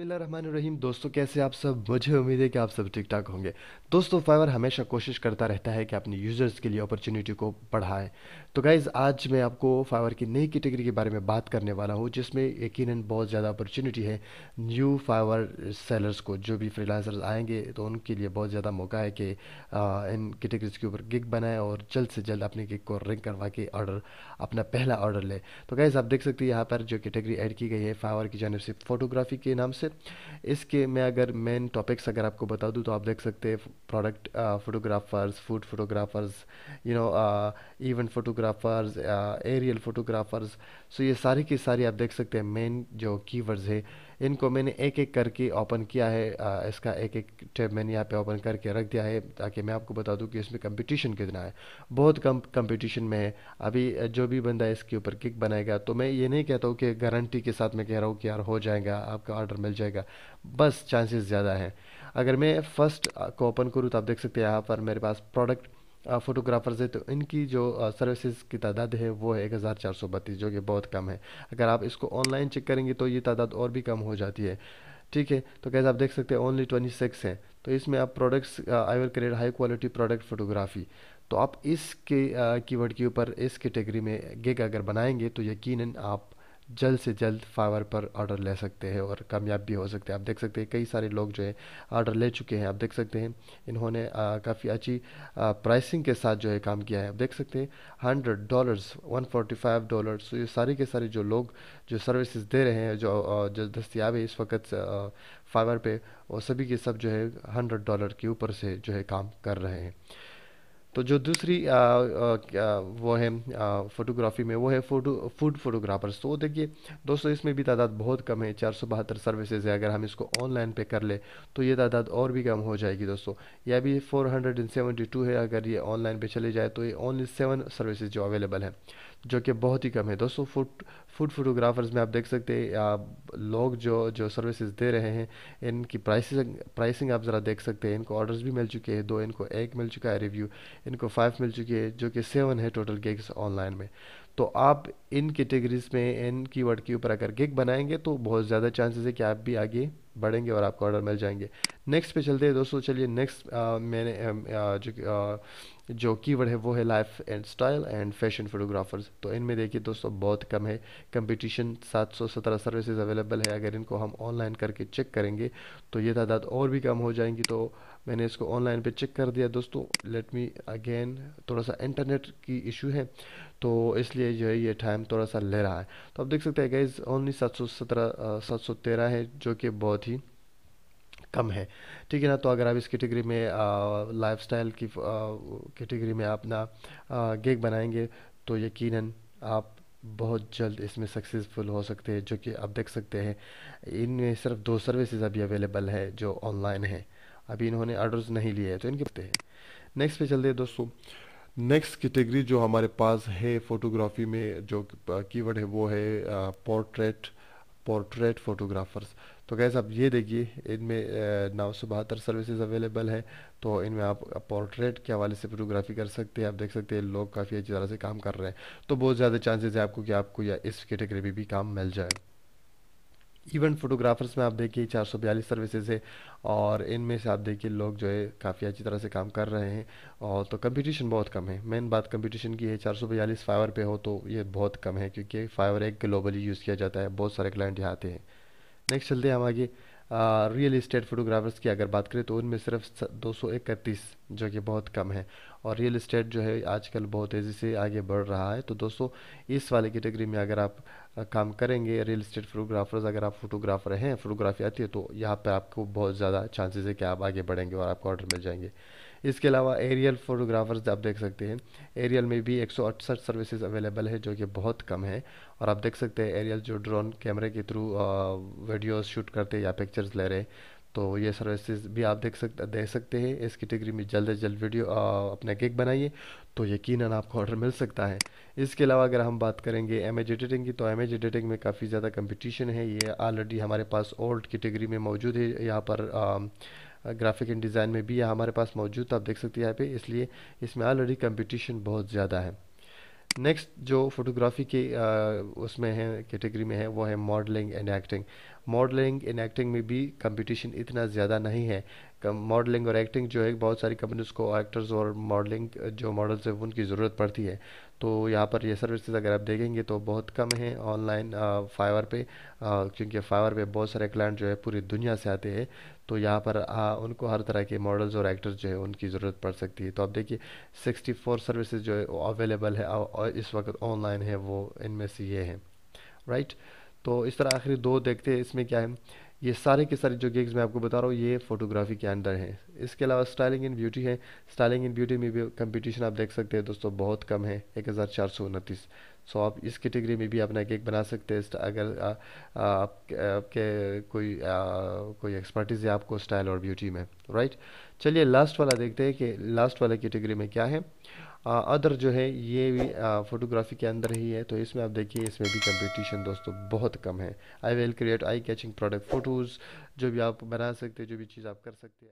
रहीम दोस्तों कैसे आप सब मुझे उम्मीद है कि आप सब ठीक ठाक होंगे दोस्तों फाइवर हमेशा कोशिश करता रहता है कि अपने यूज़र्स के लिए अपॉर्चुनिटी को बढ़ाएं तो गाइज़ आज मैं आपको फाइवर की नई कैटेगरी के बारे में बात करने वाला हूँ जिसमें यकीन बहुत ज़्यादा अपॉर्चुनिटी है न्यू फाइवर सेलर्स को जो भी फ्रीलांसर्स आएंगे तो उनके लिए बहुत ज़्यादा मौका है कि इन कैटेगरीज के ऊपर गिग बनाएं और जल्द से जल्द अपने गिग को रिंग करवा के ऑर्डर अपना पहला ऑर्डर लें तो गाइज़ आप देख सकते हैं यहाँ पर जो कैटेगरी ऐड की गई है फाइवर की जानब से फोटोग्राफी के नाम नाम से इसके मैं अगर मेन टॉपिक्स अगर आपको बता दूँ तो आप देख सकते हैं product photographers food photographers you know event photographers aerial photographers so ये सारी की सारी आप देख सकते हैं मेन जो कीवर्ड्स है इनको मैंने एक एक करके ओपन किया है आ, इसका एक एक टैब मैंने यहाँ पे ओपन करके रख दिया है ताकि मैं आपको बता दूँ कि इसमें कंपटीशन कितना है बहुत कम कंपटीशन में है अभी जो भी बंदा इसके ऊपर किक बनाएगा तो मैं ये नहीं कहता हूँ कि गारंटी के साथ मैं कह रहा हूँ कि यार हो जाएगा आपका ऑर्डर मिल जाएगा बस चांसेस ज़्यादा हैं अगर मैं फ़र्स्ट को ओपन करूँ तो आप देख सकते हैं यहाँ पर मेरे पास प्रोडक्ट फ़ोटोग्राफ़र्स है तो इनकी जो सर्विसेज की तादाद है वो है एक हज़ार चार सौ बत्तीस जो कि बहुत कम है अगर आप इसको ऑनलाइन चेक करेंगे तो ये तादाद और भी कम हो जाती है ठीक है तो कैसे आप देख सकते हैं ओनली ट्वेंटी सिक्स है तो इसमें आप products I will create high quality product photography तो आप इसके कीवर्ड के ऊपर इस कैटेगरी में गिग अगर बनाएंगे तो यकीनन आप जल्द से जल्द फाइवर पर ऑर्डर ले सकते हैं और कामयाब भी हो सकते हैं आप देख सकते हैं कई सारे लोग जो है ऑर्डर ले चुके हैं आप देख सकते हैं इन्होंने काफ़ी अच्छी प्राइसिंग के साथ जो है काम किया है आप देख सकते हैं hundred dollars one forty five dollars ये सारे के सारे जो लोग जो सर्विसेज दे रहे हैं जो जो दस्तियाब है इस वक्त फाइवर पे वो सभी के सब जो है हंड्रेड डॉलर के ऊपर से जो है काम कर रहे हैं तो जो दूसरी आ, आ, आ, वो है फोटोग्राफी में वो है फोटो फूड फोटोग्राफर्स तो देखिए दोस्तों इसमें भी तादाद बहुत कम है चार सौ बहत्तर सर्विसेज है अगर हम इसको ऑनलाइन पे कर ले तो ये तादाद और भी कम हो जाएगी दोस्तों या भी four hundred and seventy two है अगर ये ऑनलाइन पे चले जाए तो ये ओनली सेवन सर्विसेज जो अवेलेबल हैं जो कि बहुत ही कम है दोस्तों फूड फूड फोटोग्राफर्स में आप देख सकते हैं लोग जो जो सर्विसेज दे रहे हैं इनकी प्राइसिंग प्राइसिंग आप ज़रा देख सकते हैं इनको ऑर्डर्स भी मिल चुके हैं दो इनको एक मिल चुका है रिव्यू इनको फाइव मिल चुकी है जो कि सेवन है टोटल गिग्स ऑनलाइन में तो आप इन कैटेगरीज में इन कीवर्ड के की ऊपर अगर गिग बनाएंगे तो बहुत ज़्यादा चांसेस है कि आप भी आगे बढ़ेंगे और आपको ऑर्डर मिल जाएंगे नेक्स्ट पे चलते हैं दोस्तों चलिए नेक्स्ट मैंने जो आ, जो कीवर्ड है वो है life and style and fashion photographers तो इनमें देखिए दोस्तों बहुत कम है कंपटीशन 717 सर्विसेज अवेलेबल है अगर इनको हम ऑनलाइन करके चेक करेंगे तो ये तादाद और भी कम हो जाएंगी तो मैंने इसको ऑनलाइन पे चेक कर दिया दोस्तों लेट मी अगेन थोड़ा सा इंटरनेट की इशू है तो इसलिए जो है ये टाइम थोड़ा सा ले रहा है तो आप देख सकते हैं गाइज ओनली सात सौ सत्रह सात सौ तेरह है जो कि बहुत ही कम है ठीक है ना तो अगर आप इस कैटेगरी में लाइफस्टाइल की कैटेगरी में अपना गेक बनाएंगे तो यकीनन आप बहुत जल्द इसमें सक्सेसफुल हो सकते हैं जो कि आप देख सकते हैं इनमें सिर्फ दो सर्विसेज अभी अवेलेबल है जो ऑनलाइन है अभी इन्होंने ऑर्डर्स नहीं लिए हैं तो इनके पते हैं नेक्स्ट पे चलते हैं दोस्तों नेक्स्ट कैटेगरी जो हमारे पास है फोटोग्राफी में जो कीवर्ड है वो है पोर्ट्रेट पोर्ट्रेट फोटोग्राफर्स तो गैस आप ये देखिए इनमें नौ सौ बहत्तर सर्विसेज अवेलेबल है तो इनमें आप पोर्ट्रेट के हवाले से फोटोग्राफी कर सकते हैं आप देख सकते हैं लोग काफ़ी अच्छी तरह से काम कर रहे हैं तो बहुत ज़्यादा चांसेस है आपको कि आपको या इस कैटेगरी में भी काम मिल जाए इवेंट फोटोग्राफर्स में आप देखिए चार सौ बयालीस सर्विसेज है और इनमें से आप देखिए लोग जो है काफ़ी अच्छी तरह से काम कर रहे हैं और तो कंपटीशन बहुत कम है मेन बात कंपटीशन की है चार सौ बयालीस फाइवर पर हो तो ये बहुत कम है क्योंकि फाइवर एक ग्लोबली यूज़ किया जाता है बहुत सारे क्लाइंट यहाँ आते हैं नेक्स्ट चलते हैं हम आगे रियल इस्टेट फोटोग्राफर्स की अगर बात करें तो उनमें सिर्फ दो जो कि बहुत कम है और रियल इस्टेट जो है आजकल बहुत तेज़ी से आगे बढ़ रहा है तो दोस्तों इस वाले कैटेगरी में अगर आप काम करेंगे रियल इस्टेट फोटोग्राफर्स अगर आप फोटोग्राफर हैं फोटोग्राफी आती है तो यहाँ पर आपको बहुत ज़्यादा चांसेस है कि आप आगे बढ़ेंगे और आपको ऑर्डर मिल जाएंगे इसके अलावा एरियल फोटोग्राफर्स आप देख सकते हैं एरियल में भी एक सर्विसेज अवेलेबल है जो कि बहुत कम है और आप देख सकते हैं एरियल जो ड्रोन कैमरे के थ्रू वीडियोस शूट करते या पिक्चर्स ले रहे हैं तो ये सर्विसेज भी आप देख सकते दे सकते हैं इस कैटेगरी में जल्द से जल्द वीडियो आ, अपना केक बनाइए तो यकीनन आपको ऑर्डर मिल सकता है इसके अलावा अगर हम बात करेंगे एमेज एडिटिंग की तो एमेज एडिटिंग में काफ़ी ज़्यादा कंपटीशन है ये ऑलरेडी हमारे पास ओल्ड कैटेगरी में मौजूद है यहाँ पर आ, ग्राफिक एंड डिज़ाइन में भी यह हमारे पास मौजूद था आप देख सकते हैं यहाँ पे इसलिए इसमें ऑलरेडी कंपटीशन बहुत ज़्यादा है नेक्स्ट जो फोटोग्राफी के उसमें है कैटेगरी में है वो है modelling and acting modelling and acting में भी कंपटीशन इतना ज़्यादा नहीं है मॉडलिंग और एक्टिंग जो है बहुत सारी कंपनीज़ को एक्टर्स और मॉडलिंग जो मॉडल्स हैं उनकी ज़रूरत पड़ती है तो यहाँ पर ये सर्विसेज अगर आप देखेंगे तो बहुत कम है ऑनलाइन फाइवर पे क्योंकि फाइवर पे बहुत सारे क्लाइंट जो है पूरी दुनिया से आते हैं तो यहाँ पर आ, हाँ, उनको हर तरह के मॉडल्स और एक्टर्स जो है उनकी ज़रूरत पड़ सकती है तो आप देखिए सिक्सटी फोर सर्विसेज जो है अवेलेबल है और इस वक्त ऑनलाइन है वो इनमें से ये है राइट तो इस तरह आखिरी दो देखते हैं इसमें क्या है ये सारे के सारे जो गिग्स मैं आपको बता रहा हूँ ये फोटोग्राफी के अंदर हैं इसके अलावा स्टाइलिंग इन ब्यूटी है स्टाइलिंग इन ब्यूटी में भी कंपटीशन आप देख सकते हैं दोस्तों बहुत कम है एक हज़ार चार सौ उनतीस सो आप इस कैटेगरी में भी अपना केक बना सकते हैं अगर आपके कोई आ, कोई एक्सपर्टीज़ है आपको स्टाइल और ब्यूटी में राइट चलिए लास्ट वाला देखते हैं कि लास्ट वाला कैटेगरी में क्या है अदर जो है ये भी फोटोग्राफी के अंदर ही है तो इसमें आप देखिए इसमें भी कंपटीशन दोस्तों बहुत कम है I will create eye catching product photos जो भी आप बना सकते हैं जो भी चीज़ आप कर सकते हैं